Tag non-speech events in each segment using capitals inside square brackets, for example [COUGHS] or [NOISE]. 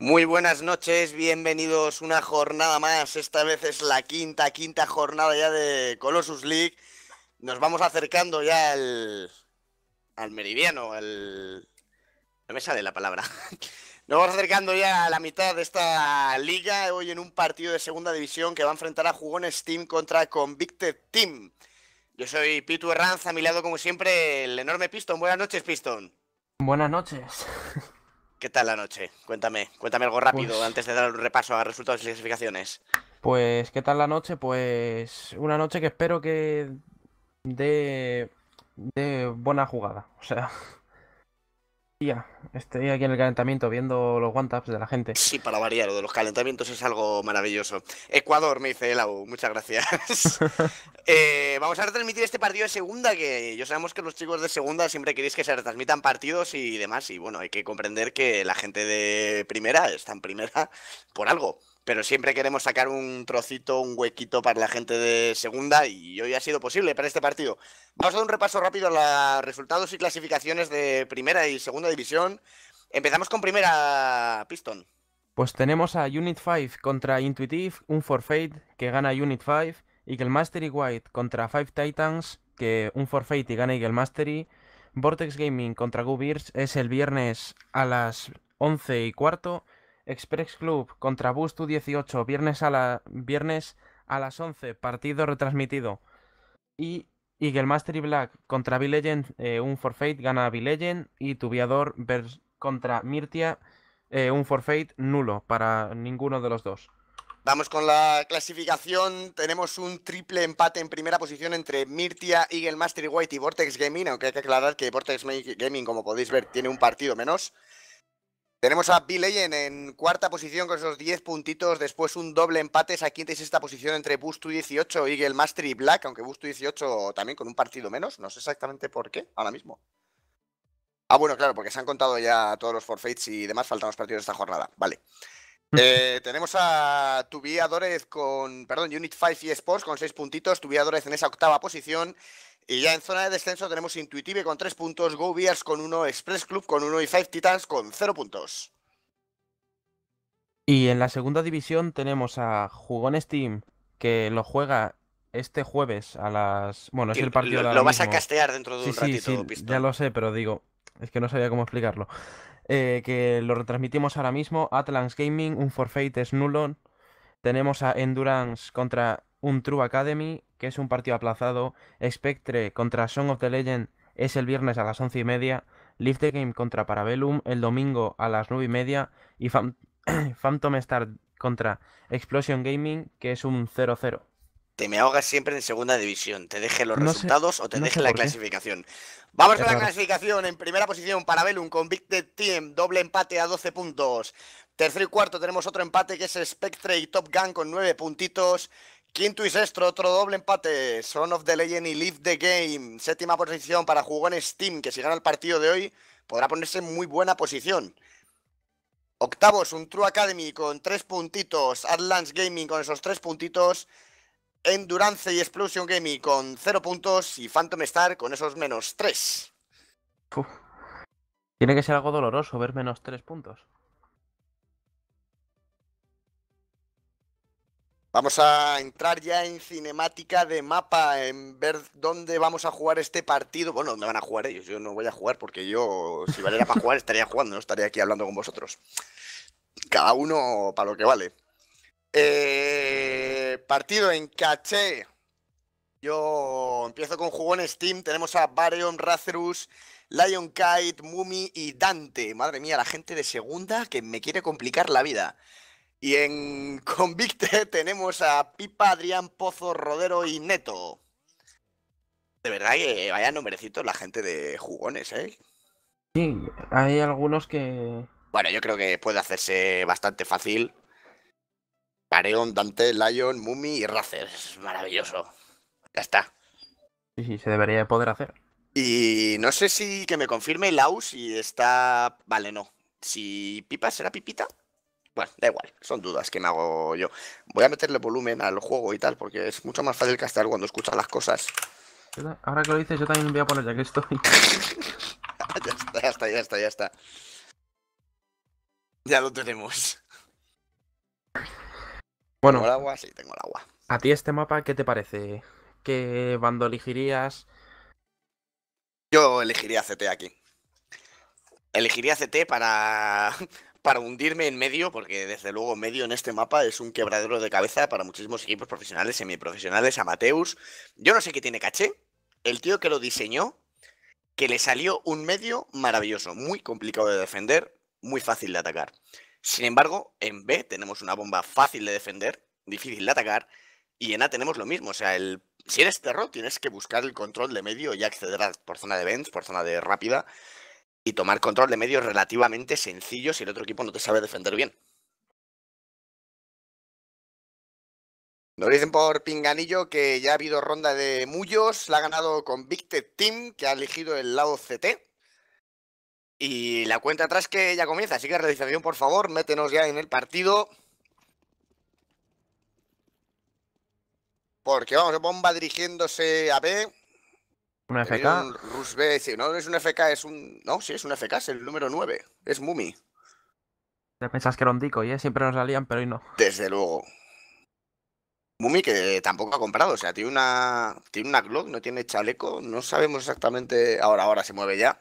Muy buenas noches, bienvenidos una jornada más. Esta vez es la quinta, quinta jornada ya de Colossus League. Nos vamos acercando ya al, al meridiano, al... No me sale la palabra. [LAUGHS] Nos vamos acercando ya a la mitad de esta liga, hoy en un partido de segunda división que va a enfrentar a Jugones Team contra Convicted Team. Yo soy Pitu Herranz, a mi lado como siempre el enorme Piston. Buenas noches, Piston. Buenas noches. [LAUGHS] ¿Qué tal la noche? Cuéntame, cuéntame algo rápido pues antes de dar el repaso a resultados y clasificaciones. Pues, ¿qué tal la noche? Pues una noche que espero que dé, de buena jugada. O sea, ya, Estoy aquí en el calentamiento viendo los one-taps de la gente. Sí, para variar, lo de los calentamientos es algo maravilloso. Ecuador, me dice Elau, muchas gracias. [LAUGHS] Eh, vamos a retransmitir este partido de segunda, que yo sabemos que los chicos de segunda siempre queréis que se retransmitan partidos y demás, y bueno, hay que comprender que la gente de primera está en primera por algo pero siempre queremos sacar un trocito, un huequito para la gente de segunda y hoy ha sido posible para este partido. Vamos a dar un repaso rápido a los resultados y clasificaciones de primera y segunda división. Empezamos con primera, Piston. Pues tenemos a Unit 5 contra Intuitive, un forfeit que gana Unit 5, Eagle Mastery White contra Five Titans, que un forfeit y gana Eagle Mastery. Vortex Gaming contra Goobears es el viernes a las 11 y cuarto. Express Club contra Bustu 18, viernes a, la, viernes a las 11, partido retransmitido. Y Eagle Mastery Black contra V-Legend, eh, un forfeit gana V-Legend. Y Tubiador contra Mirtia, eh, un forfeit nulo para ninguno de los dos. Vamos con la clasificación. Tenemos un triple empate en primera posición entre Mirtia, Eagle Mastery White y Vortex Gaming, aunque hay que aclarar que Vortex Gaming, como podéis ver, tiene un partido menos. Tenemos a Bill en cuarta posición con esos 10 puntitos, después un doble empate, a quinta y sexta posición entre Bustu 18 y el Master y Black, aunque Bustu 18 también con un partido menos, no sé exactamente por qué ahora mismo. Ah, bueno, claro, porque se han contado ya todos los forfeits y demás, faltan los partidos de esta jornada, vale. Eh, tenemos a Tubi Dórez con, perdón, Unit 5 y Sports con 6 puntitos, Tubi Dórez en esa octava posición. Y ya en zona de descenso tenemos Intuitive con 3 puntos, Go Bears con 1, Express Club con 1 y Five Titans con 0 puntos. Y en la segunda división tenemos a Jugones Team, que lo juega este jueves a las. Bueno, es el partido de la. Lo vas a castear dentro de un ratito, Ya lo sé, pero digo, es que no sabía cómo explicarlo. Eh, que lo retransmitimos ahora mismo. Atlans Gaming, un forfeit es nulo. Tenemos a Endurance contra un True Academy, que es un partido aplazado. Spectre contra Song of the Legend es el viernes a las once y media. Lift Game contra Parabellum el domingo a las nueve y media. Y [COUGHS] Phantom Star contra Explosion Gaming, que es un 0-0 te me ahogas siempre en segunda división. Te deje los resultados o te deje la clasificación. Vamos con la clasificación. En primera posición para un Convicted Team, doble empate a 12 puntos. Tercer y cuarto tenemos otro empate que es Spectre y Top Gun con 9 puntitos. Quinto y sexto, otro doble empate. Son of the Legend y Leave the Game. Séptima posición para Jugones Team, que si gana el partido de hoy podrá ponerse en muy buena posición. Octavos, un True Academy con tres puntitos. atlantis Gaming con esos tres puntitos. Endurance y Explosion Gaming con 0 puntos y Phantom Star con esos menos 3. Tiene que ser algo doloroso ver menos 3 puntos. Vamos a entrar ya en cinemática de mapa, en ver dónde vamos a jugar este partido. Bueno, dónde van a jugar ellos. Yo no voy a jugar porque yo, si valiera para jugar, estaría jugando, no estaría aquí hablando con vosotros. Cada uno para lo que vale. Eh partido en caché. Yo empiezo con jugones Steam. Tenemos a Barion, Razerus, Lion Kite, Mumi y Dante. Madre mía, la gente de segunda que me quiere complicar la vida. Y en [LAUGHS] Convicte tenemos a Pipa, Adrián, Pozo, Rodero y Neto. De verdad que vaya nombrecitos la gente de jugones, ¿eh? Sí, hay algunos que. Bueno, yo creo que puede hacerse bastante fácil Pareón, Dante, Lion, Mumi y Racer. Es maravilloso. Ya está. Sí, sí, se debería poder hacer. Y no sé si que me confirme Lau si está. Vale, no. Si Pipa será Pipita. Bueno, da igual, son dudas que me hago yo. Voy a meterle volumen al juego y tal, porque es mucho más fácil castear cuando escuchas las cosas. Ahora que lo dices, yo también voy a poner ya que estoy. [LAUGHS] ya está, ya está, ya está, ya está. Ya lo tenemos. Bueno, el agua, sí, tengo el agua. ¿A ti este mapa qué te parece? ¿Qué bando elegirías? Yo elegiría CT aquí. Elegiría CT para, [LAUGHS] para hundirme en medio, porque desde luego medio en este mapa es un quebradero de cabeza para muchísimos equipos profesionales, semiprofesionales, amateus. Yo no sé qué tiene caché. El tío que lo diseñó, que le salió un medio maravilloso, muy complicado de defender, muy fácil de atacar. Sin embargo, en B tenemos una bomba fácil de defender, difícil de atacar, y en A tenemos lo mismo. O sea, el, si eres terror, tienes que buscar el control de medio y acceder por zona de bends, por zona de rápida, y tomar control de medio relativamente sencillo si el otro equipo no te sabe defender bien. Nos dicen por Pinganillo que ya ha habido ronda de Mullos, la ha ganado Convicted Team, que ha elegido el lado CT. Y la cuenta atrás que ya comienza, así que realización, por favor, métenos ya en el partido. Porque vamos, bomba dirigiéndose a B. ¿Un FK? Un Rus B, sí, no, es un FK, es un. No, sí, es un FK, es el número 9. Es Mumi. ¿Ya pensás que era un Dico, ¿eh? Siempre nos salían, pero hoy no. Desde luego. Mumi que tampoco ha comprado, o sea, tiene una. Tiene una Glock, no tiene chaleco, no sabemos exactamente. Ahora, ahora se mueve ya.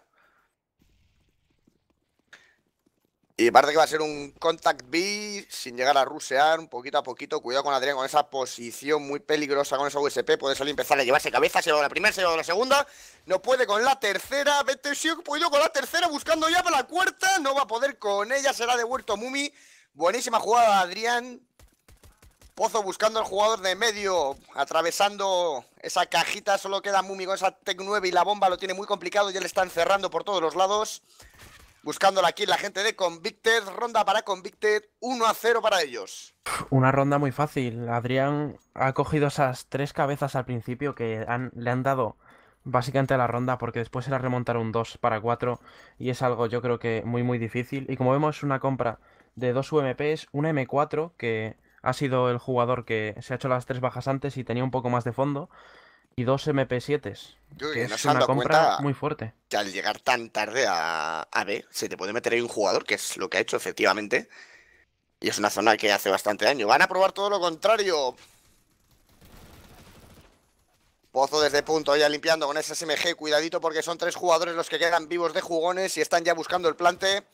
Y parece que va a ser un contact B sin llegar a rusear, un poquito a poquito. Cuidado con Adrián, con esa posición muy peligrosa con esa USP. Puede salir empezar a llevarse cabeza, se va la primera, se va la segunda. No puede con la tercera. Vete, si puedo con la tercera, buscando ya para la cuarta. No va a poder con ella, será devuelto Mumi. Buenísima jugada, Adrián. Pozo buscando al jugador de medio, atravesando esa cajita. Solo queda Mumi con esa Tec 9 y la bomba lo tiene muy complicado. Ya le están cerrando por todos los lados. Buscándola aquí la gente de Convicted, ronda para Convicted, 1 a 0 para ellos. Una ronda muy fácil. Adrián ha cogido esas tres cabezas al principio que le han dado básicamente a la ronda porque después era remontar un 2 para 4 y es algo yo creo que muy muy difícil. Y como vemos una compra de dos UMPs, una M4 que ha sido el jugador que se ha hecho las tres bajas antes y tenía un poco más de fondo y dos MP7s. que es una compra muy fuerte. Que al llegar tan tarde a, a B, se te puede meter ahí un jugador, que es lo que ha hecho efectivamente. Y es una zona que hace bastante daño. Van a probar todo lo contrario. Pozo desde punto ya limpiando con ese SMG. Cuidadito porque son tres jugadores los que quedan vivos de jugones y están ya buscando el plante.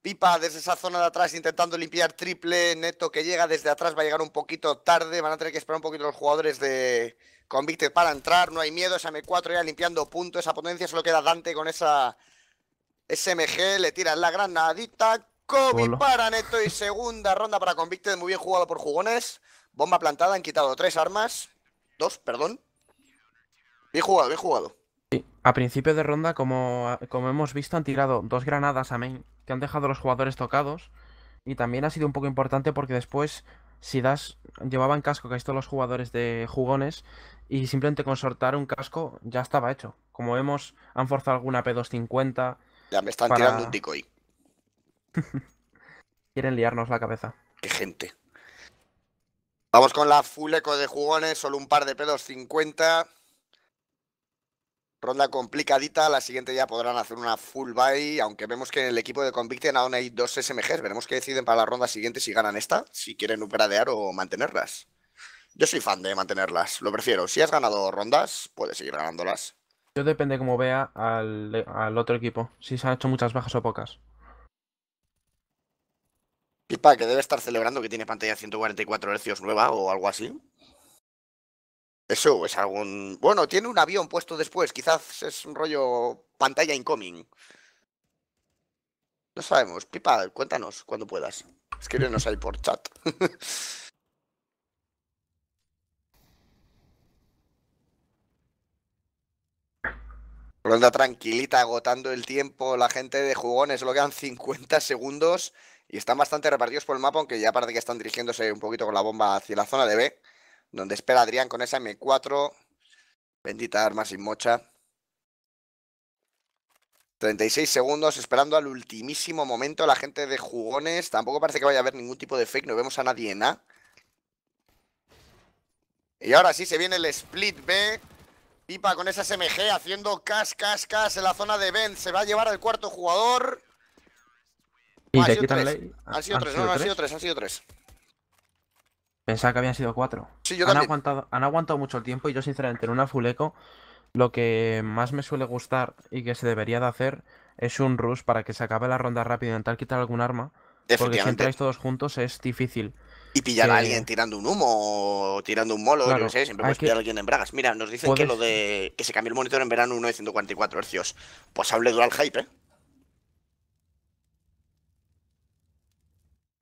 Pipa desde esa zona de atrás intentando limpiar triple. Neto que llega desde atrás va a llegar un poquito tarde. Van a tener que esperar un poquito los jugadores de, Convicted para entrar, no hay miedo, esa M4 ya limpiando puntos, esa potencia solo queda Dante con esa SMG, le tiran la granadita, Kobe para Neto y segunda ronda para Convicted, muy bien jugado por jugones, bomba plantada, han quitado tres armas, dos, perdón. Bien jugado, bien jugado. a principio de ronda, como, como hemos visto, han tirado dos granadas a main que han dejado a los jugadores tocados. Y también ha sido un poco importante porque después si das, llevaban casco hay todos los jugadores de jugones y simplemente con un casco ya estaba hecho. Como vemos, han forzado alguna P250. Ya me están tirando un tico ahí. [LAUGHS] Quieren liarnos la cabeza. Qué gente. Vamos con la full eco de jugones, solo un par de P250. Ronda complicadita, la siguiente ya podrán hacer una full buy, aunque vemos que en el equipo de Convicten aún hay dos SMGs. Veremos qué deciden para la ronda siguiente si ganan esta, si quieren upgradear o mantenerlas. Yo soy fan de mantenerlas, lo prefiero. Si has ganado rondas, puedes seguir ganándolas. Yo depende cómo vea al, al, otro equipo, si se han hecho muchas bajas o pocas. Pipa, que debe estar celebrando que tiene pantalla 144 Hz nueva o algo así. Eso es algún. Bueno, tiene un avión puesto después. Quizás es un rollo pantalla incoming. No sabemos. Pipa, cuéntanos cuando puedas. Escríbenos ahí por chat. [LAUGHS] Ronda tranquilita, agotando el tiempo. La gente de jugones, solo quedan 50 segundos y están bastante repartidos por el mapa, aunque ya parece que están dirigiéndose un poquito con la bomba hacia la zona de B donde espera Adrián con esa M4. Bendita arma sin mocha. 36 segundos esperando al ultimísimo momento la gente de jugones. Tampoco parece que vaya a haber ningún tipo de fake, no vemos a nadie en A. Y ahora sí se viene el split B. Pipa con esa SMG haciendo cas, cas, cas en la zona de Ben. Se va a llevar al cuarto jugador. Y sido tres, no, han sido tres, han sido tres. Pensaba que habían sido cuatro. Sí, han Aguantado, mucho el tiempo y yo, sinceramente, en una Fuleco, lo que más me suele gustar y que se debería de hacer es un rush para que se acabe la ronda rápido, intentar quitar algún arma. Porque si entráis todos juntos es difícil. Y pillar a alguien tirando un humo o tirando un molo, yo no sé, siempre puedes pillar a alguien en bragas. Mira, nos dicen que lo de que se cambió el monitor en verano uno de 144 Hz. Pues hable dual hype, ¿eh?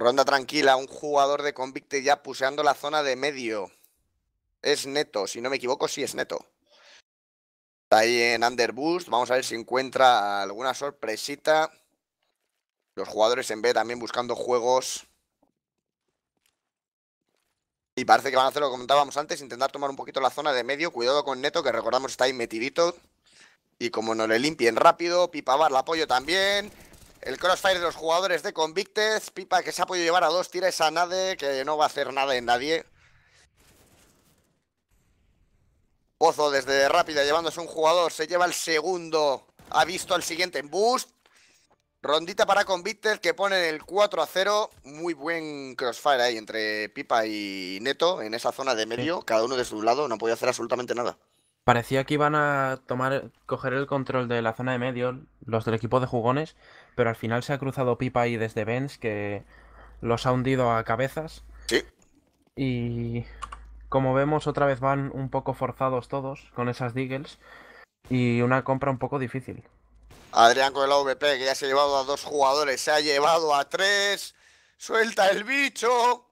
Ronda tranquila, un jugador de convicte ya puseando la zona de medio. Es neto, si no me equivoco, sí es neto. Está ahí en Underboost. Vamos a ver si encuentra alguna sorpresita. Los jugadores en B también buscando juegos. Y parece que van a hacer lo que comentábamos antes, intentar tomar un poquito la zona de medio. Cuidado con Neto, que recordamos está ahí metidito. Y como no le limpien rápido, Pipa Bar la apoyo también. El crossfire de los jugadores de Convictes. Pipa que se ha podido llevar a dos tiras a nadie, que no va a hacer nada en nadie. Pozo desde rápida llevándose un jugador. Se lleva el segundo. Ha visto al siguiente en boost. Rondita para Convictes que pone el 4 a 0. Muy buen crossfire ahí entre Pipa y Neto en esa zona de medio. Cada uno de su lado. No podía hacer absolutamente nada. Parecía que iban a tomar, coger el control de la zona de medio los del equipo de jugones pero al final se ha cruzado Pipa ahí desde Benz que los ha hundido a cabezas. Sí. Y como vemos, otra vez van un poco forzados todos con esas Deagles y una compra un poco difícil. Adrián con el AVP, que ya se ha llevado a dos jugadores, se ha llevado a tres. Suelta el bicho.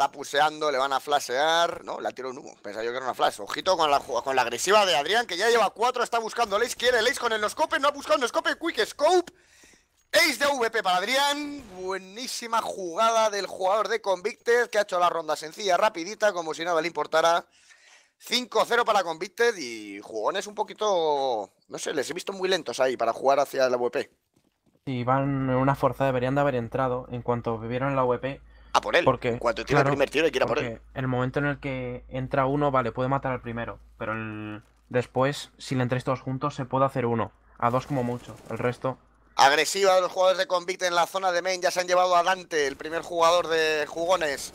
Está puseando, le van a flashear. No, la tiro un humo. Pensaba yo que era una flash. Ojito con la, con la agresiva de Adrián, que ya lleva cuatro. Está buscando ace, Quiere ace con el noscope. No ha buscado el noscope. Quick Scope. Ace de VP para Adrián. Buenísima jugada del jugador de Convicted, que ha hecho la ronda sencilla, rapidita, como si nada le importara. 5-0 para Convicted y jugones un poquito. No sé, les he visto muy lentos ahí para jugar hacia la VP. y van en una fuerza, deberían de haber entrado. En cuanto vivieron en la VP, por él. Porque, Cuando tira el primer tiro, hay que por él. En el momento en el que entra uno, vale, puede matar al primero. Pero después, si le entréis todos juntos, se puede hacer uno. A dos como mucho. El resto. Agresiva de los jugadores de Convict en la zona de main. Ya se han llevado a Dante, el primer jugador de jugones.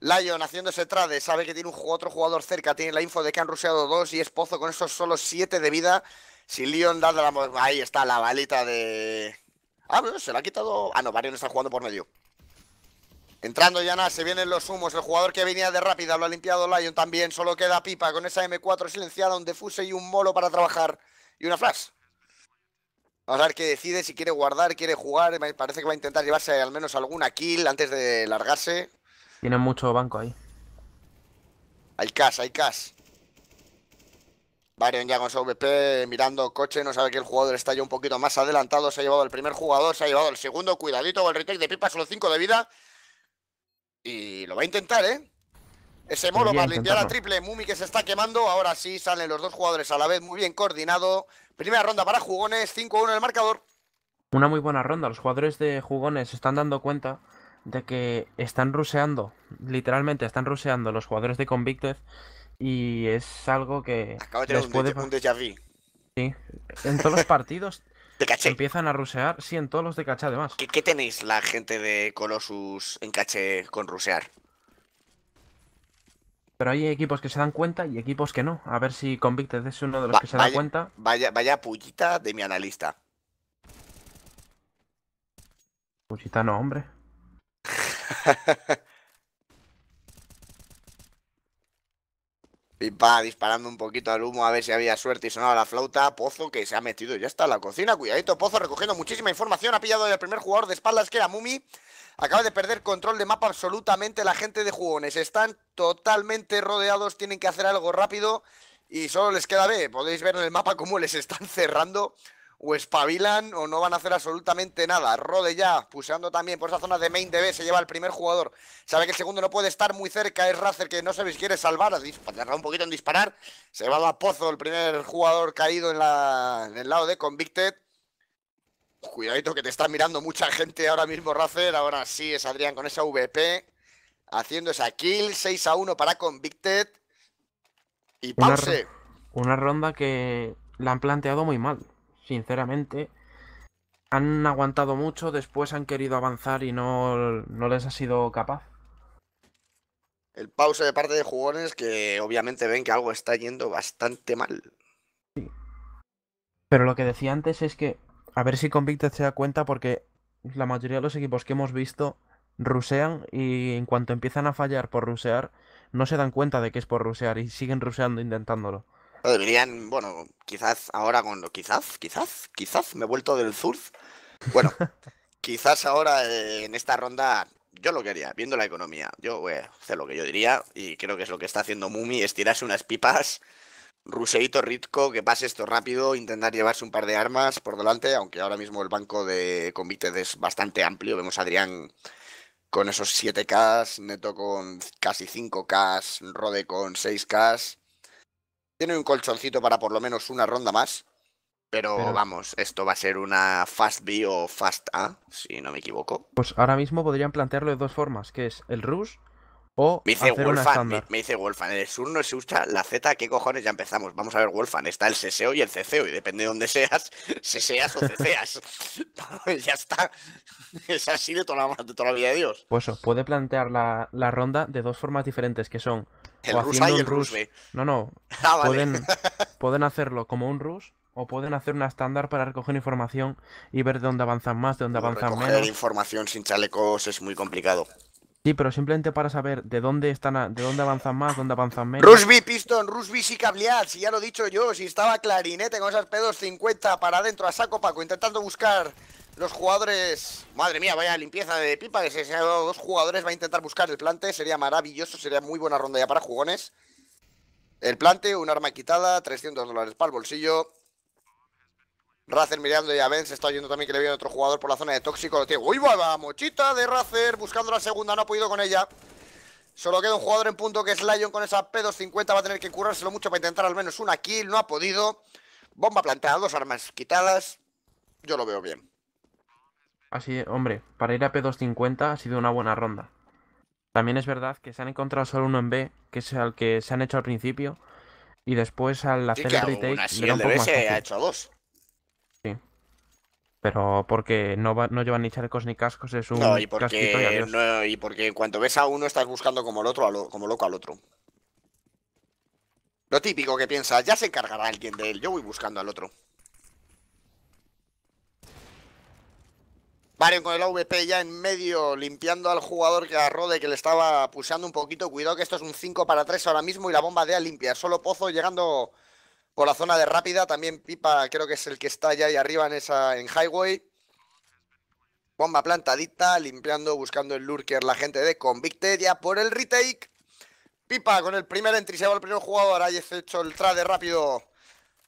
Lion haciendo ese trade, sabe que tiene un, otro jugador cerca, tiene la info de que han rusheado dos y es Pozo con esos solo siete de vida. Si Leon da la... Ahí está la balita de... Ah, se la ha quitado... Ah, no, Varian está jugando por medio. Entrando ya nada, se vienen los humos. El jugador que venía de rápida lo ha limpiado Lion también. Solo queda Pipa con esa M4 silenciada, un defuse y un molo para trabajar. Y una flash. Vamos a ver qué decide, si quiere guardar, quiere jugar. Parece que va a intentar llevarse al menos alguna kill antes de largarse. Tienen mucho banco ahí. Hay cash, hay cash. Varian ya con su VP mirando coche, no sabe que el jugador está ya un poquito más adelantado. Se ha llevado el primer jugador, se ha llevado el segundo. Cuidadito con el retake de Pipa, solo 5 de vida. Y lo va a intentar, ¿eh? Ese molo para limpiar a triple Mumi que se está quemando. Ahora sí salen los dos jugadores a la vez. Muy bien coordinado. Primera ronda para jugones. 5-1 el marcador. Una muy buena ronda. Los jugadores de jugones se están dando cuenta de que están ruseando. Literalmente están ruseando los jugadores de Convicted. Y es algo que. Acaba de tener Sí. En todos los partidos Empiezan a rusear, sí, en todos los de caché además. ¿Qué, tenéis la gente de Colossus en caché con rusear? Pero hay equipos que se dan cuenta y equipos que no. A ver si Convicted es uno de los que se da cuenta. Vaya, vaya pullita de mi analista. Pullita no, hombre. [LAUGHS] Y va disparando un poquito al humo a ver si había suerte y sonaba la flauta. Pozo que se ha metido ya está la cocina. Cuidadito, Pozo recogiendo muchísima información. Ha pillado el primer jugador de espaldas que era Mumi. Acaba de perder control de mapa absolutamente la gente de jugones. Están totalmente rodeados, tienen que hacer algo rápido y solo les queda B. Podéis ver en el mapa cómo les están cerrando o espabilan o no van a hacer absolutamente nada. Rode ya, puseando también por esa zona de main B. se lleva el primer jugador. Sabe que el segundo no puede estar muy cerca, es Razer que no sabéis quiere salvar, Tarda un poquito en disparar. Se va a Pozo, el primer jugador caído en, la, el lado de Convicted. Cuidadito que te está mirando mucha gente ahora mismo Razer, ahora sí es Adrián con esa VP. Haciendo esa kill, 6 a 1 para Convicted. Y pase. una ronda que la han planteado muy mal sinceramente. Han aguantado mucho, después han querido avanzar y no, no les ha sido capaz. El pausa de parte de jugadores que obviamente ven que algo está yendo bastante mal. Pero lo que decía antes es que a ver si Convicted se da cuenta porque la mayoría de los equipos que hemos visto rusean y en cuanto empiezan a fallar por rusear, no se dan cuenta de que es por rusear y siguen ruseando intentándolo. Deberían, bueno, quizás ahora con lo quizás, quizás, quizás me he vuelto del surf. Bueno, [LAUGHS] quizás ahora eh, en esta ronda yo lo quería, viendo la economía. Yo voy a lo que yo diría y creo que es lo que está haciendo Mumi, Estirarse unas pipas. Ruseito, ritco, que pase esto rápido, intentar llevarse un par de armas por delante, aunque ahora mismo el banco de convites es bastante amplio. Vemos a Adrián con esos 7K, Neto con casi 5K, Rode con 6K. Tiene un colchoncito para por lo menos una ronda más. Pero, vamos, esto va a ser una Fast B o Fast A, si no me equivoco. Pues ahora mismo podrían plantearlo de dos formas, que es el Rush o me dice Wolfan, me, dice Wolfan, el sur no se usa la Z, ¿qué cojones? Ya empezamos. Vamos a ver, Wolfan, está el Seseo y el CCO, y depende de dónde seas, [LAUGHS] Seseas o Ceceas. [LAUGHS] ya está. [LAUGHS] Es así de toda, la, vida de Dios. Pues eso, puede plantear la, la ronda de dos formas diferentes, que son el o haciendo un rush no, no. [LAUGHS] Ah, [LAUGHS] pueden, hacerlo como un Rus o pueden hacer una estándar para recoger información y ver de dónde avanzan más, de dónde avanzan recoger menos. información sin chalecos es muy complicado. Sí, pero simplemente para saber de dónde están, de dónde avanzan más, dónde avanzan menos. Rusby, Piston, Rusby y si ya lo he dicho yo, si estaba clarinete con esas pedos 50 para adentro a saco Paco, intentando buscar los jugadores. Madre mía, vaya limpieza de pipa. Que se han dos jugadores. Va a intentar buscar el plante. Sería maravilloso. Sería muy buena ronda ya para jugones. El plante, un arma quitada. 300 dólares para el bolsillo. Razer mirando ya ven, se está oyendo también que le viene otro jugador por la zona de tóxico. Lo tiene. Uy, va mochita de Razer buscando la segunda, no ha podido con ella. Solo queda un jugador en punto que es Lion con esa P250. Va a tener que currárselo mucho para intentar al menos una kill. No ha podido. Bomba plantada, dos armas quitadas. Yo lo veo bien. Así, hombre, para ir a P250 ha sido una buena ronda. También es verdad que se han encontrado solo uno en B, que es al que se han hecho al principio, y después al hacer el retake. B se ha hecho dos. Sí. Pero porque no, no llevan ni charcos ni cascos, es un. No, y porque, y no, porque en cuanto ves a uno estás buscando como, el otro, como loco al otro. Lo típico que piensas, ya se encargará alguien de él, yo voy buscando al otro. Varian con el AVP ya en medio, limpiando al jugador que agarró de que le estaba puseando un poquito. Cuidado que esto es un 5 para 3 ahora mismo y la bomba de A limpia. Solo Pozo llegando por la zona de rápida. También Pipa creo que es el que está ya ahí arriba en, esa, en Highway. Bomba plantadita, limpiando, buscando el lurker la gente de Convicted. Ya por el retake. Pipa con el primer entry se va el primer jugador. Ahí ha hecho el trade rápido.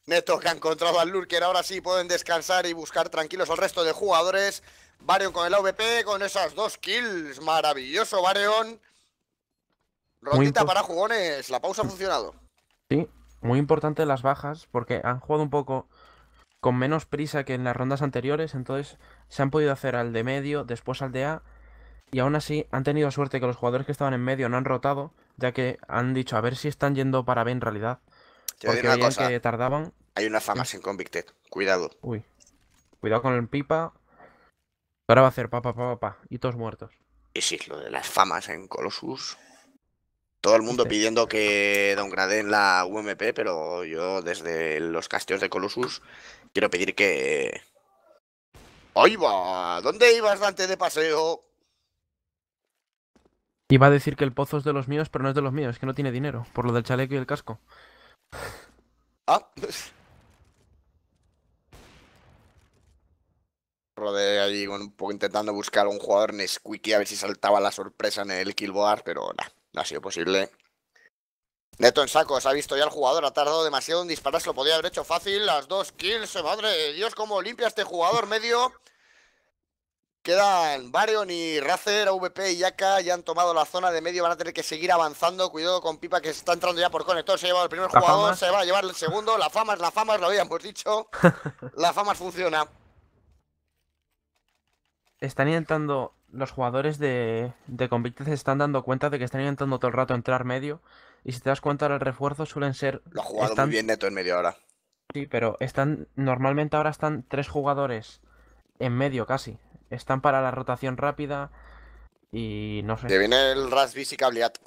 Neto que ha encontrado al lurker. Ahora sí pueden descansar y buscar tranquilos al resto de jugadores. Vario con el AVP, con esas dos kills. Maravilloso, Varion. Rondita para jugones. La pausa ha funcionado. Sí, muy importante las bajas porque han jugado un poco con menos prisa que en las rondas anteriores. Entonces se han podido hacer al de medio, después al de A. Y aún así han tenido suerte que los jugadores que estaban en medio no han rotado, ya que han dicho a ver si están yendo para B en realidad. porque que tardaban. Hay una fama sin Convicted. Cuidado. Uy. Cuidado con el pipa ahora va a hacer pa, pa, pa, pa, y todos muertos. Y sí, lo de las famas en Colossus. Todo el mundo pidiendo que dongraden la UMP, pero yo desde los castillos de Colossus quiero pedir que... ¡Ahí va! ¿Dónde ibas antes de paseo? Iba a decir que el pozo es de los míos, pero no es de los míos, es que no tiene dinero, por lo del chaleco y el casco. Ah, pues, de allí un poco intentando buscar a un jugador en squeaky a ver si saltaba la sorpresa en el killboard, pero no ha sido posible. Neto en sacos, ha visto ya el jugador, ha tardado demasiado en disparar, se lo podía haber hecho fácil, las dos kills, eh, madre Dios, cómo limpia este jugador medio. Quedan Barion y Racer, AVP y Yaka, ya han tomado la zona de medio, van a tener que seguir avanzando. Cuidado con Pipa que se está entrando ya por conector, se ha llevado el primer jugador, se va a llevar el segundo. La fama es la fama, lo habíamos dicho. [LAUGHS] La fama funciona están intentando, los jugadores de, de Convicted se están dando cuenta de que están intentando todo el rato entrar medio. Y si te das cuenta, los refuerzos suelen ser. Lo ha jugado muy bien neto en medio ahora. Sí, pero están. Normalmente ahora están tres jugadores en medio casi. Están para la rotación rápida. Y no sé. Te viene el Razvis y Cabliat.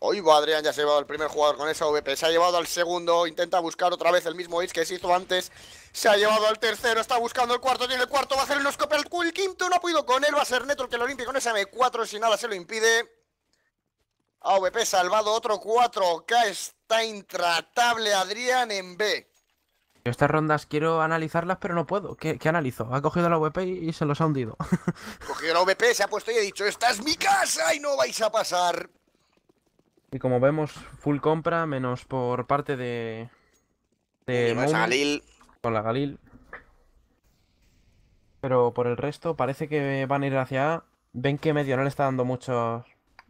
Hoy Adrián ya se ha llevado el primer jugador con esa VP, se ha llevado al segundo, intenta buscar otra vez el mismo hit que se hizo antes, se ha llevado al tercero, está buscando el cuarto, tiene el cuarto, va a hacer el noscope al el quinto, no ha podido con él, va a ser Neto el que lo limpie con esa M4, si nada se lo impide. AVP salvado, otro 4K, está intratable Adrián en B. estas rondas quiero analizarlas, pero no puedo. ¿Qué, analizo? Ha cogido la VP y, se los ha hundido. Cogido la VP, se ha puesto y ha dicho, esta es mi casa y no vais a pasar. Y como vemos, full compra, menos por parte de... De Con la Galil. Pero por el resto, parece que van a ir hacia A. Ven que medio no le está dando mucho...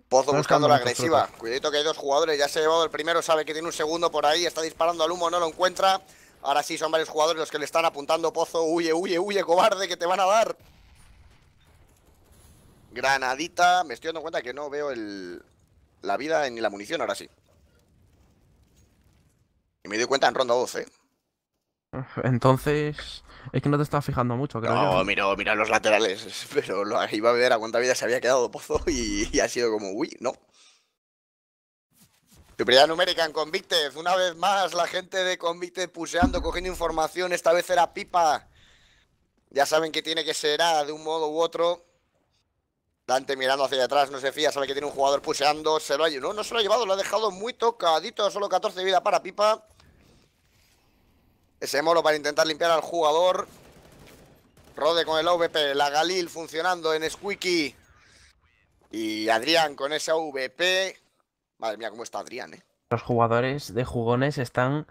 Pozo buscando la agresiva. Cuidado que hay dos jugadores. Ya se ha llevado el primero, sabe que tiene un segundo por ahí. Está disparando al humo, no lo encuentra. Ahora sí, son varios jugadores los que le están apuntando. Pozo, huye, huye, huye, cobarde, que te van a dar. Granadita. Me estoy dando cuenta que no veo el, la vida ni la munición, ahora sí. Y me doy cuenta en ronda 12. ¿eh? Entonces, es que no te estás fijando mucho, creo No, mira, mira los laterales, [LAUGHS] pero iba a ver a cuánta vida se había quedado Pozo y, ha sido como, uy, no. Superioridad numérica en Convicted. Una vez más, la gente de Convicted puseando, cogiendo información. Esta vez era pipa. Ya saben que tiene que ser de un modo u otro. Dante mirando hacia atrás, no se fía, sabe que tiene un jugador puseando, se lo ha no, no se lo ha llevado, lo ha dejado muy tocadito, solo 14 de vida para Pipa. Ese molo para intentar limpiar al jugador. Rode con el AVP, la Galil funcionando en Squeaky. Y Adrián con ese AVP. Madre mía, cómo está Adrián, eh. Los jugadores de jugones están.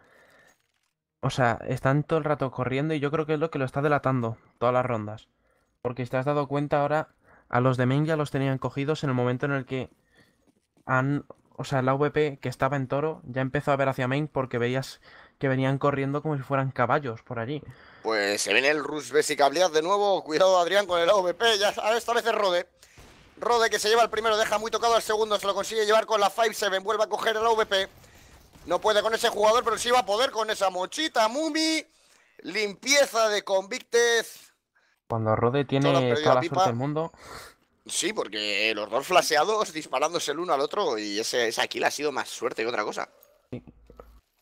O sea, están todo el rato corriendo y yo creo que es lo que lo está delatando todas las rondas. Porque si te has dado cuenta ahora, a los de main ya los tenían cogidos en el momento en el que han, o sea, la VP que estaba en toro ya empezó a ver hacia main porque veías que venían corriendo como si fueran caballos por allí. Pues se viene el Rush Basic de nuevo. Cuidado, Adrián, con el AVP. Ya a esta vez es Rode. Rode que se lleva el primero, deja muy tocado al segundo. Se lo consigue llevar con la 5-7. Vuelve a coger el AVP. No puede con ese jugador, pero sí va a poder con esa mochita. Mumi. Limpieza de convictes. Cuando Rode tiene toda la, suerte del mundo. Sí, porque los dos flaseados disparándose el uno al otro y ese, esa kill ha sido más suerte que otra cosa.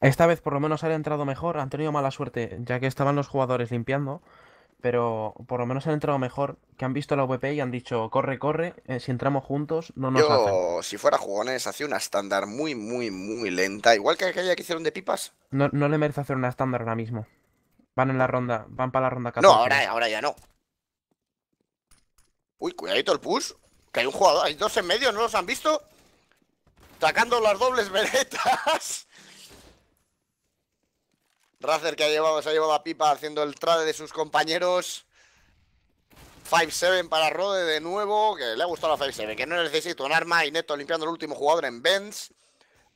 Esta vez por lo menos han entrado mejor, han tenido mala suerte ya que estaban los jugadores limpiando, pero por lo menos han entrado mejor, que han visto la VP y han dicho, corre, corre, eh, si entramos juntos no nos Yo, si fuera jugones, hacía una estándar muy, muy, muy lenta, igual que aquella que hicieron de pipas. No, le merece hacer una estándar ahora mismo. Van en la ronda, van para la ronda 14. No, ahora, ahora ya no. Uy, cuidadito el push. Que hay un jugador, hay dos en medio, ¿no los han visto? Sacando las dobles [LAUGHS] veretas. Razer que ha llevado, se ha llevado a pipa haciendo el trade de sus compañeros. 5-7 para Rode de nuevo, que le ha gustado la 5-7, que no necesito un arma y Neto limpiando el último jugador en Benz.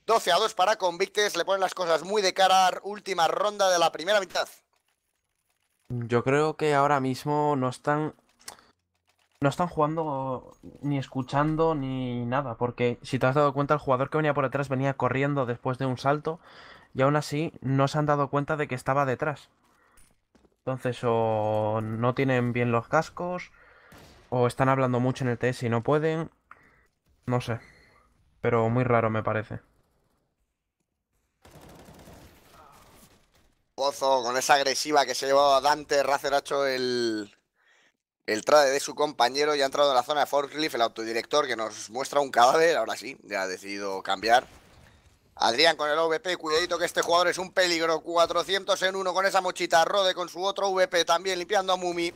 12 a 2 para Convictes, le ponen las cosas muy de cara, última ronda de la primera mitad. Yo creo que ahora mismo no están no están jugando ni escuchando ni nada, porque si te has dado cuenta, el jugador que venía por detrás venía corriendo después de un salto y aún así no se han dado cuenta de que estaba detrás. Entonces, o no tienen bien los cascos, o están hablando mucho en el TS y no pueden. No sé. Pero muy raro me parece. Pozo, con esa agresiva que se llevó a Dante hecho el, el trade de su compañero ...ya ha entrado en la zona de forklift el autodirector que nos muestra un cadáver, ahora sí, ya ha decidido cambiar. Adrián con el OVP. cuidadito que este jugador es un peligro, 400 en uno con esa mochita, Rode con su otro VP también limpiando a Mumi.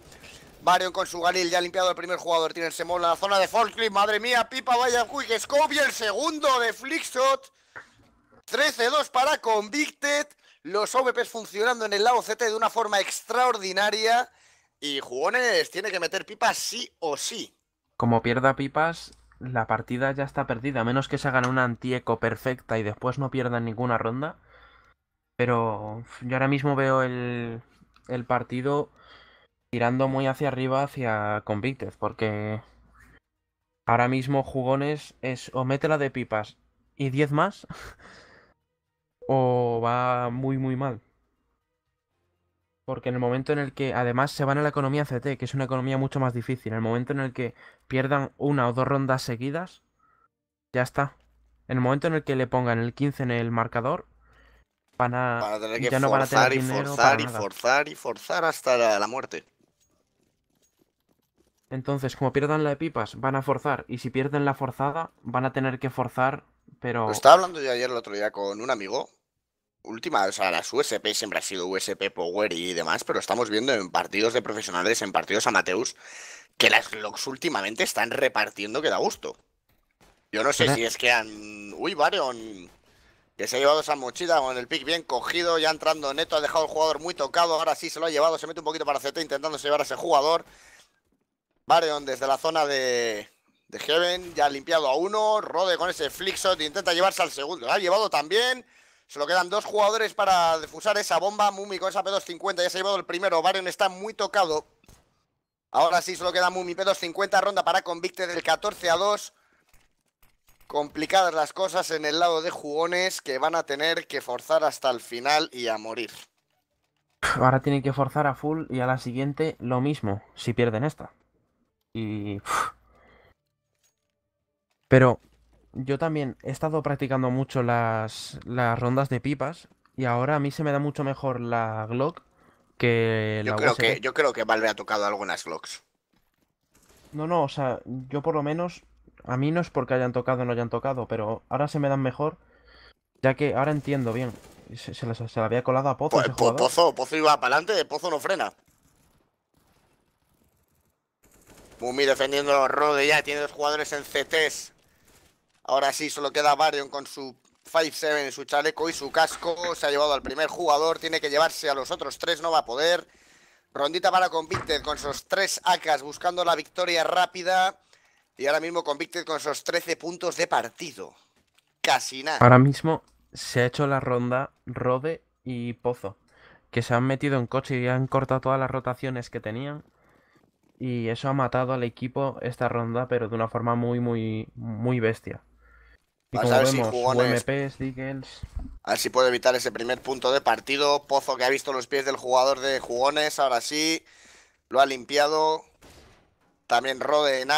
Varion con su Galil, ya ha limpiado el primer jugador, tiene el Semol en la zona de forklift, madre mía, Pipa, vaya que scope y el segundo de Flickshot. 13-2 para Convicted, los OVPs funcionando en el lado CT de una forma extraordinaria. Y Jugones tiene que meter pipas sí o sí. Como pierda pipas, la partida ya está perdida. A menos que se haga una antieco perfecta y después no pierdan ninguna ronda. Pero yo ahora mismo veo el, partido tirando muy hacia arriba, hacia Convicted, porque ahora mismo jugones es o métela de pipas y 10 más, [LAUGHS] o va muy, muy mal. Porque en el momento en el que, además, se van a la economía CT, que es una economía mucho más difícil, en el momento en el que pierdan una o dos rondas seguidas, ya está. En el momento en el que le pongan el 15 en el marcador, van a, ya no van a tener y forzar y forzar y forzar hasta la, muerte. Entonces, como pierdan la de pipas, van a forzar. Y si pierden la forzada, van a tener que forzar, pero... estaba hablando yo ayer el otro día con un amigo última, o sea, las USP siempre ha sido USP Power y demás, pero estamos viendo en partidos de profesionales, en partidos amateurs, que las logs últimamente están repartiendo que da gusto. Yo no sé si es que han. Uy, Baron, que se ha llevado esa mochila con el pick bien cogido, ya entrando neto, ha dejado al jugador muy tocado, ahora sí se lo ha llevado, se mete un poquito para CT intentando llevar a ese jugador. Baron desde la zona de, de Heaven, ya ha limpiado a uno, Rode con ese flickshot, intenta llevarse al segundo, lo ha llevado también lo quedan dos jugadores para defusar esa bomba. Mumi con esa P250 ya se ha llevado el primero. Varen está muy tocado. Ahora sí, lo queda Mumi P250. Ronda para Convicte del 14 a 2. Complicadas las cosas en el lado de jugones que van a tener que forzar hasta el final y a morir. Ahora tienen que forzar a full y a la siguiente lo mismo, si pierden esta. Y... Pero yo también he estado practicando mucho las, rondas de pipas y ahora a mí se me da mucho mejor la Glock que la yo creo Que, yo creo que Valve ha tocado algunas Glocks. No, no, o sea, yo por lo menos, a mí no es porque hayan tocado o no hayan tocado, pero ahora se me dan mejor, ya que ahora entiendo bien. Se, la había colado a Pozo. Pues, pues, pozo, Pozo iba para adelante, Pozo no frena. Mumi defendiendo los Rode ya, tiene dos jugadores en CTs. Ahora sí, solo queda Varian con su 5-7 su chaleco y su casco. Se ha llevado al primer jugador, tiene que llevarse a los otros tres, no va a poder. Rondita para Convicted con sus tres acas buscando la victoria rápida. Y ahora mismo Convicted con sus 13 puntos de partido. Casi nada. Ahora mismo se ha hecho la ronda Rode y Pozo. Que se han metido en coche y han cortado todas las rotaciones que tenían. Y eso ha matado al equipo esta ronda, pero de una forma muy, muy, muy bestia a ver si jugones... evitar ese primer punto de partido. Pozo que ha visto los pies del jugador de jugones, ahora sí. Lo ha limpiado. También Rode lo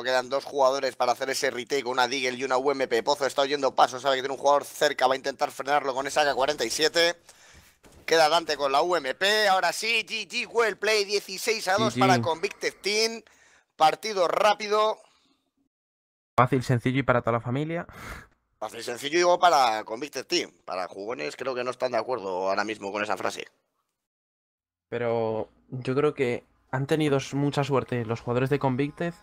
A. quedan dos jugadores para hacer ese retake, una Digel y una UMP. Pozo está oyendo paso, sabe que tiene un jugador cerca, va a intentar frenarlo con esa AK-47. Queda Dante con la UMP, ahora sí, GG, well play, 16 a 2 para Convicted Team. Partido rápido, Fácil, sencillo y para toda la familia. Fácil, sencillo digo para Convicted Team. Para jugones creo que no están de acuerdo ahora mismo con esa frase. Pero yo creo que han tenido mucha suerte los jugadores de Convicted,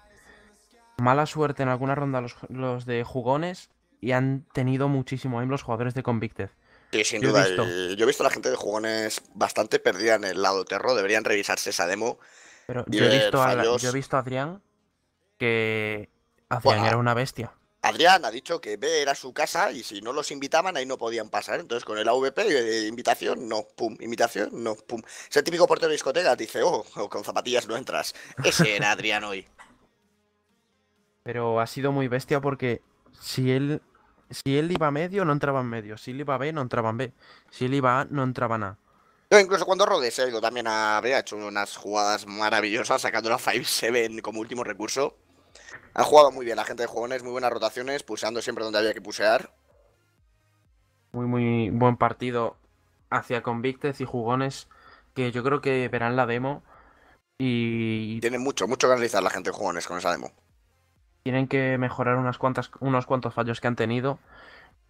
mala suerte en alguna ronda los, de jugones y han tenido muchísimo aim los jugadores de Convicted. Sí, sin yo duda. He yo he visto a la gente de jugones bastante perdida en el lado terror. Deberían revisarse esa demo. Pero yo he, yo he visto a Adrián que Adrián era una bestia. Adrián ha dicho que B era su casa y si no los invitaban ahí no podían pasar. Entonces con el AVP, eh, invitación, no, pum, invitación, no, pum. Ese típico portero de discoteca dice, oh, oh, con zapatillas no entras. Ese era Adrián hoy. Pero ha sido muy bestia porque si él, si él iba medio, no entraba en medio. Si él iba a B, no entraba en B. Si él iba a, no entraba en A. incluso cuando Rodes, algo también ha hecho unas jugadas maravillosas sacando la 5-7 como último recurso. Han jugado muy bien la gente de jugones, muy buenas rotaciones, puseando siempre donde había que pusear. Muy, muy buen partido hacia Convictes y jugones, que yo creo que verán la demo. Y. Tienen mucho, mucho que analizar la gente de jugones con esa demo. Tienen que mejorar unas cuantas, unos cuantos fallos que han tenido.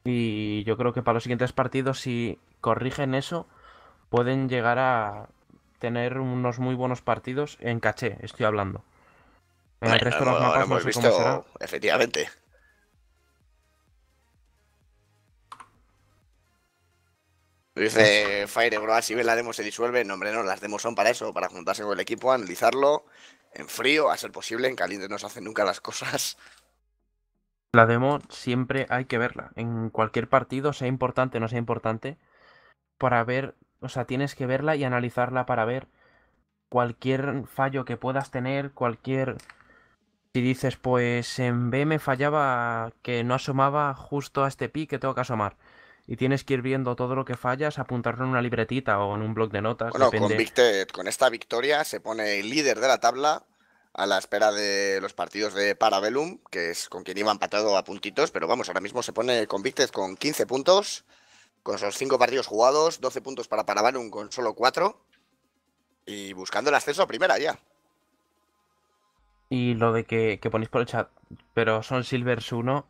Y yo creo que para los siguientes partidos, si corrigen eso, pueden llegar a tener unos muy buenos partidos en caché, estoy hablando. En el resto visto, Efectivamente. Dice bro, si ve la demo se disuelve. No, hombre, no, las demos son para eso, para juntarse con el equipo, analizarlo en frío, a ser posible. En caliente no se hacen nunca las cosas. La demo siempre hay que verla. En cualquier partido, sea importante o no sea importante, para ver, o sea, tienes que verla y analizarla para ver cualquier fallo que puedas tener, cualquier y dices, pues en B me fallaba que no asomaba justo a este pi que tengo que asomar. Y tienes que ir viendo todo lo que fallas, apuntarlo en una libretita o en un bloc de notas. con, esta victoria se pone líder de la tabla a la espera de los partidos de Parabellum, que es con quien iba empatado a puntitos, pero vamos, ahora mismo se pone Convicted con 15 puntos, con esos 5 partidos jugados, 12 puntos para Parabellum con solo 4, y buscando el ascenso a primera ya. Y lo de que, ponéis por el chat, pero son Silvers 1,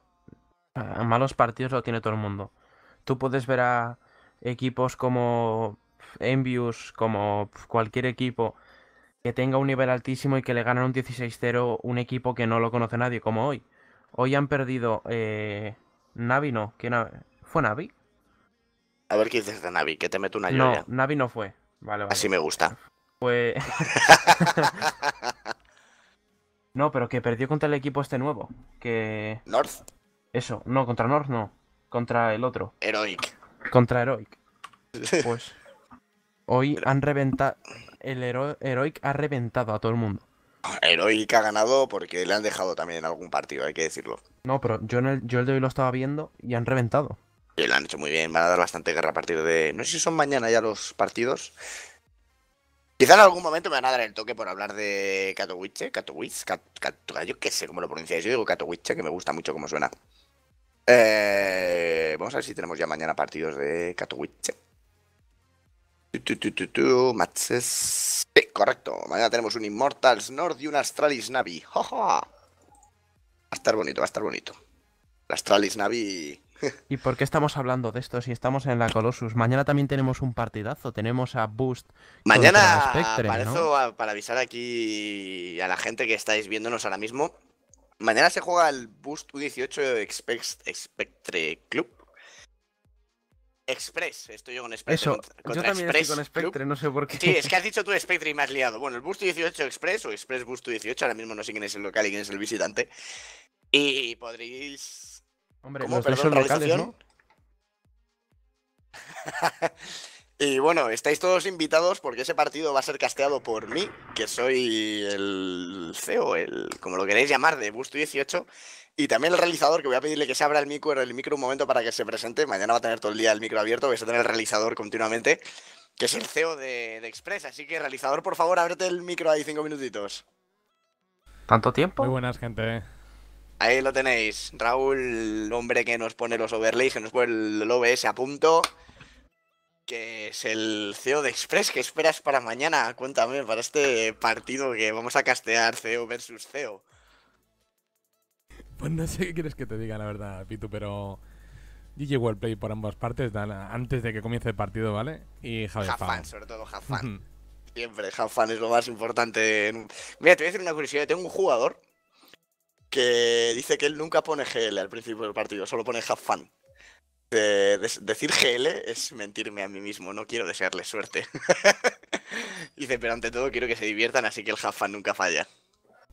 malos partidos lo tiene todo el mundo. Tú puedes ver a equipos como Envius, como cualquier equipo que tenga un nivel altísimo y que le ganan un 16-0 un equipo que no lo conoce nadie, como hoy. Hoy han perdido eh, Navi, no. ¿Qué ¿Fue Navi? A ver qué dices de Navi, que te meto una lluvia. No, Navi no fue. Así me gusta. Pues... [LAUGHS] [LAUGHS] No, pero que perdió contra el equipo este nuevo. Que. North. Eso, no, contra North no. Contra el otro. Heroic. Contra Heroic. [LAUGHS] Pues. Hoy han reventado. El Heroic ha reventado a todo el mundo. Ah, Heroic ha ganado porque le han dejado también en algún partido, hay que decirlo. No, pero yo, en el, yo el de hoy lo estaba viendo y han reventado. Y lo han hecho muy bien, van a dar bastante guerra a partir de. No sé si son mañana ya los partidos, Quizá en algún momento me van a dar el toque por hablar de Katowice, Katowice, yo qué sé cómo lo pronunciáis, yo digo Katowice, que me gusta mucho cómo suena. Eh, vamos a ver si tenemos ya mañana partidos de Katowice. matches. Sí, correcto. Mañana tenemos un Immortals North y un Astralis Navi. Va a estar bonito, va a estar bonito. La Astralis Navi [LAUGHS] ¿Y por qué estamos hablando de esto si estamos en la Colossus? Mañana también tenemos un partidazo, tenemos a Boost. Mañana, para, avisar aquí a la gente que estáis viéndonos ahora mismo, mañana se juega el Boost U18 Spectre Club. Express, estoy yo con Spectre. yo también estoy con Spectre, no sé por qué. Sí, es que has dicho tú Spectre y me has liado. Bueno, el Boost 18 Express o Express Boost 18, ahora mismo no sé quién es el local y quién es el visitante. Y podréis Hombre, ¿Cómo? los Perdón, locales, ¿no? [LAUGHS] y bueno, estáis todos invitados porque ese partido va a ser casteado por mí, que soy el CEO, el, como lo queréis llamar, de Busto 18, y también el realizador, que voy a pedirle que se abra el micro, el micro un momento para que se presente. Mañana va a tener todo el día el micro abierto, vais a tener el realizador continuamente, que es el CEO de, de Express. Así que, realizador, por favor, ábrete el micro ahí cinco minutitos. ¿Tanto tiempo? Muy buenas, gente. Ahí lo tenéis, Raúl, el hombre que nos pone los overlays, que nos pone el OBS a punto, que es el CEO de Express, que esperas para mañana, cuéntame, para este partido que vamos a castear CEO versus CEO. Pues no sé qué quieres que te diga, la verdad, Pitu, pero DJ Worldplay por ambas partes, antes de que comience el partido, ¿vale? Y Javier. sobre todo Jafan, Siempre, Jafan es lo más importante. Mira, te voy a decir una curiosidad, tengo un jugador que dice que él nunca pone GL al principio del partido, solo pone have decir GL es mentirme a mí mismo, no quiero desearle suerte. [LAUGHS] dice, pero ante todo quiero que se diviertan, así que el have nunca falla.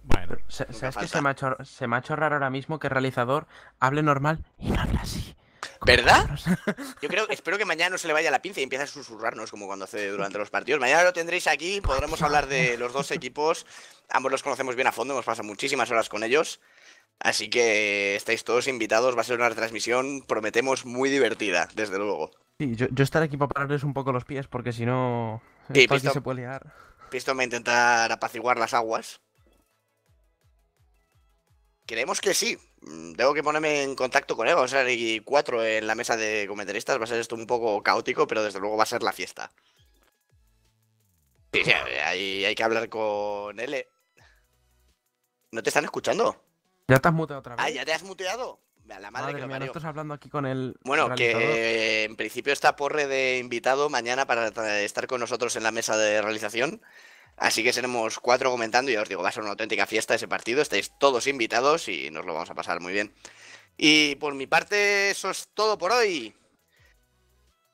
Bueno, ¿sabes se me, ha hecho, se me raro ahora mismo que el realizador hable normal y no habla así? ¿Verdad? [LAUGHS] Yo creo, espero que mañana no se le vaya la pinza y empiece a susurrarnos como cuando hace durante los partidos. Mañana lo tendréis aquí, podremos hablar de los dos equipos. Ambos los conocemos bien a fondo, hemos pasado muchísimas horas con ellos. Así que estáis todos invitados, va a ser una transmisión, prometemos, muy divertida, desde luego. Sí, yo, estaré aquí para pararles un poco los pies porque si no... Sí, se puede liar. va a intentar apaciguar las aguas. Creemos que sí, Mm, tengo que ponerme en contacto con él. Vamos a ser cuatro en la mesa de cometeristas, Va a ser esto un poco caótico, pero desde luego va a ser la fiesta. Eh, hay, que hablar con él. ¿No te están escuchando? Ya te has muteado otra ah, vez. Ah, ya te has muteado. A la madre, que hablando aquí con él Bueno, que en principio está Porre de invitado mañana para estar con nosotros en la mesa de realización. Así que seremos cuatro comentando y ya os digo, va a ser una auténtica fiesta ese partido, estáis todos invitados y nos lo vamos a pasar muy bien. Y por mi parte, eso es todo por hoy.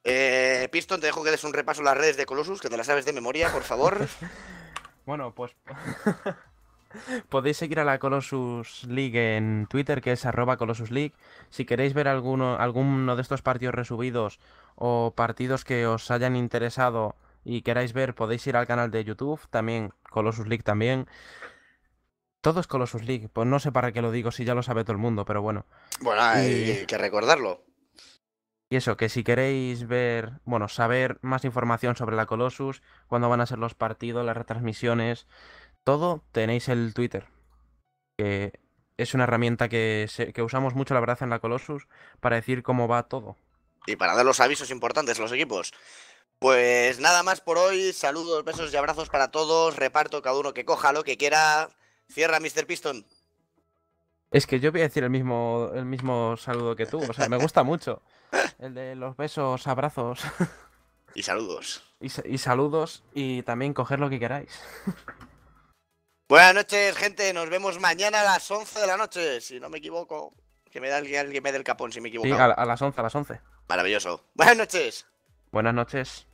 Eh, Piston, te dejo que des un repaso a las redes de Colossus, que te las sabes de memoria, por favor. [LAUGHS] bueno, pues... [LAUGHS] Podéis seguir a la Colossus League en Twitter, que es arroba Colossus League. Si queréis ver alguno, alguno de estos partidos resubidos o partidos que os hayan interesado y queráis ver, podéis ir al canal de YouTube, también Colossus League también. Todo es Colossus League, pues no sé para qué lo digo si ya lo sabe todo el mundo, pero bueno. Bueno, hay que recordarlo. Y eso, que si queréis ver, bueno, saber más información sobre la Colossus, cuándo van a ser los partidos, las retransmisiones, todo, tenéis el Twitter. Que es una herramienta que, que usamos mucho, la verdad, en la Colossus, para decir cómo va todo. Y para dar los avisos importantes a los equipos. Pues nada más por hoy. Saludos, besos y abrazos para todos. Reparto cada uno que coja lo que quiera. Cierra, Mr. Piston. Es que yo voy a decir el mismo, el mismo saludo que tú. O sea, me gusta mucho. [LAUGHS] El de los besos, abrazos. Y saludos. [LAUGHS] Y, saludos y también coger lo que queráis. Buenas noches, gente. Nos vemos mañana a las 11 de la noche, si no me equivoco. Que me da alguien, alguien me dé el capón si me equivoco. Sí, a, a las 11, a las 11. Maravilloso. Buenas noches. Buenas noches.